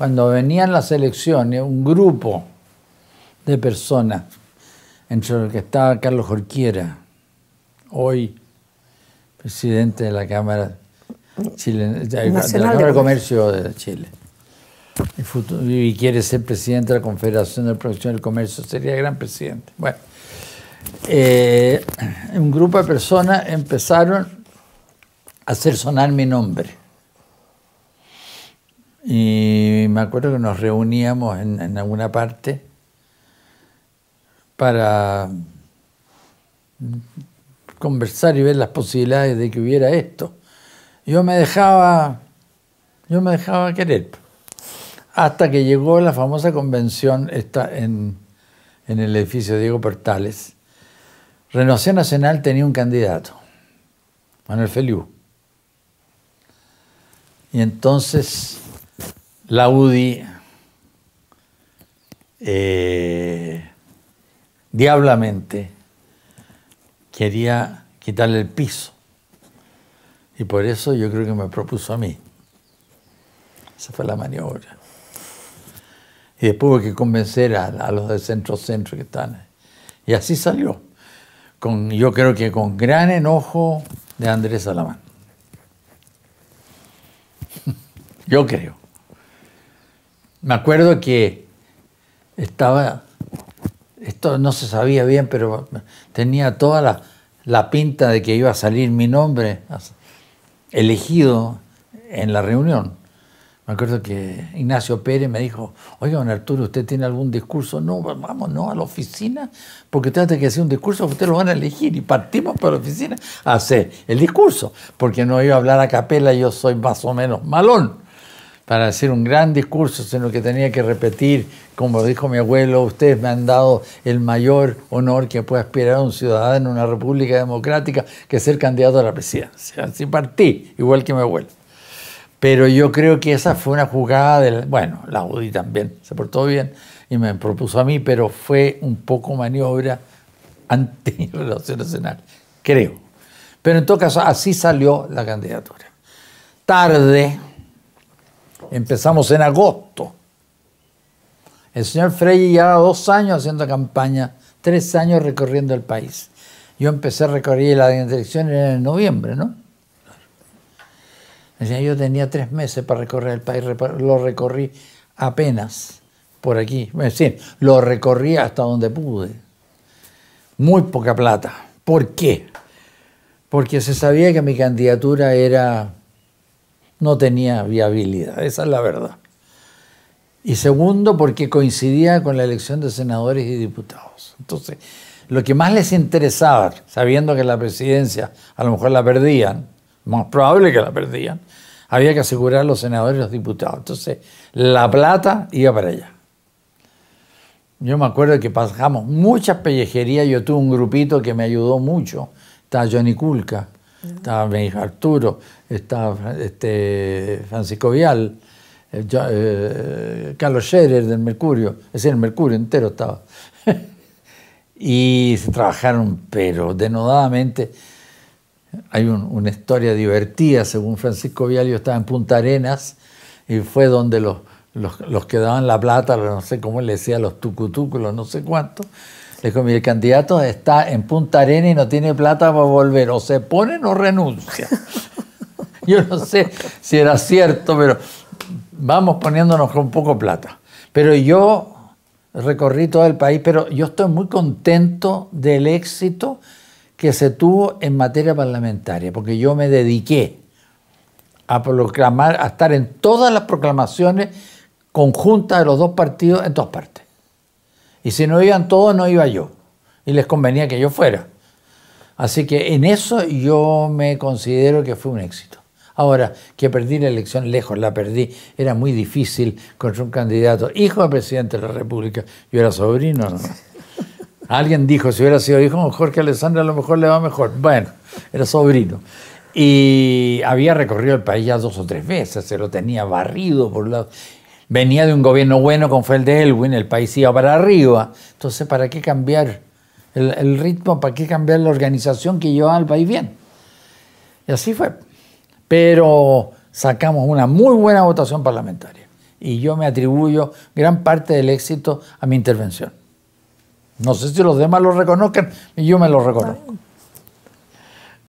cuando venían las elecciones, un grupo de personas, entre los que estaba Carlos Jorquiera, hoy presidente de la Cámara, de Comercio de Chile, y, quiere ser presidente de la Confederación de Producción del Comercio, sería gran presidente. Bueno, eh, un grupo de personas empezaron a hacer sonar mi nombre y me acuerdo que nos reuníamos en, alguna parte para conversar y ver las posibilidades de que hubiera esto. Yo me dejaba, yo me dejaba querer. Hasta que llegó la famosa convención esta en, en el edificio Diego Portales. Renovación Nacional tenía un candidato, Manuel Feliu. Y entonces la UDI eh, diablamente quería quitarle el piso. Y por eso yo creo que me propuso a mí. Esa fue la maniobra. Y después hubo que convencer a, los del centro-centro que están. Y así salió. Con, yo creo que con gran enojo de Andrés Salamán. yo creo. Me acuerdo que estaba, esto no se sabía bien, pero tenía toda la, pinta de que iba a salir mi nombre elegido en la reunión. Me acuerdo que Ignacio Pérez me dijo, oye don Arturo, ¿usted tiene algún discurso? No, vamos, no, a la oficina, porque tiene que hacer un discurso, usted lo van a elegir. Y partimos para la oficina a hacer el discurso, porque no iba a hablar a capela, yo soy más o menos malón para hacer un gran discurso, sino que tenía que repetir, como dijo mi abuelo, ustedes me han dado el mayor honor que puede aspirar un ciudadano en una república democrática, que ser candidato a la presidencia. Así partí, igual que mi abuelo. Pero yo creo que esa fue una jugada del... Bueno, la UDI también se portó bien y me propuso a mí, pero fue un poco maniobra anti-relación nacional, creo. Pero en todo caso, así salió la candidatura. Tarde, Empezamos en agosto. El señor Frey llevaba dos años haciendo campaña, tres años recorriendo el país. Yo empecé a recorrer la dirección en noviembre, ¿no? Yo tenía tres meses para recorrer el país, lo recorrí apenas por aquí. Es decir, lo recorrí hasta donde pude. Muy poca plata. ¿Por qué? Porque se sabía que mi candidatura era no tenía viabilidad, esa es la verdad. Y segundo, porque coincidía con la elección de senadores y diputados. Entonces, lo que más les interesaba, sabiendo que la presidencia a lo mejor la perdían, más probable que la perdían, había que asegurar a los senadores y los diputados. Entonces, la plata iba para allá. Yo me acuerdo que pasamos muchas pellejerías, yo tuve un grupito que me ayudó mucho, está Johnny Culca estaba Arturo, estaba este, Francisco Vial, eh, eh, Carlos Scherer del Mercurio, es decir, el Mercurio entero estaba. y se trabajaron, pero denodadamente. Hay una historia divertida, según Francisco Vial, yo estaba en Punta Arenas y fue donde los, que daban la plata, no sé cómo le decía, los tucutúculos no sé cuántos, Dijo, mi candidato está en Punta Arena y no tiene plata para volver. O se pone o renuncia. Yo no sé si era cierto, pero vamos poniéndonos con poco plata. Pero yo recorrí todo el país, pero yo estoy muy contento del éxito que se tuvo en materia parlamentaria, porque yo me dediqué a proclamar, a estar en todas las proclamaciones conjuntas de los dos partidos en dos partes. Y si no iban todos, no iba yo. Y les convenía que yo fuera. Así que en eso yo me considero que fue un éxito. Ahora, que perdí la elección lejos, la perdí. Era muy difícil contra un candidato, hijo de presidente de la República. Yo era sobrino, Alguien dijo, si hubiera sido hijo mejor Jorge Alessandra, a lo mejor le va mejor. Bueno, era sobrino. Y había recorrido el país ya dos o tres veces, se lo tenía barrido por lado venía de un gobierno bueno como fue el de Elwin, el país iba para arriba. Entonces, ¿para qué cambiar el, ritmo? ¿Para qué cambiar la organización que llevaba al país bien? Y así fue. Pero sacamos una muy buena votación parlamentaria. Y yo me atribuyo gran parte del éxito a mi intervención. No sé si los demás lo reconozcan, y yo me lo reconozco.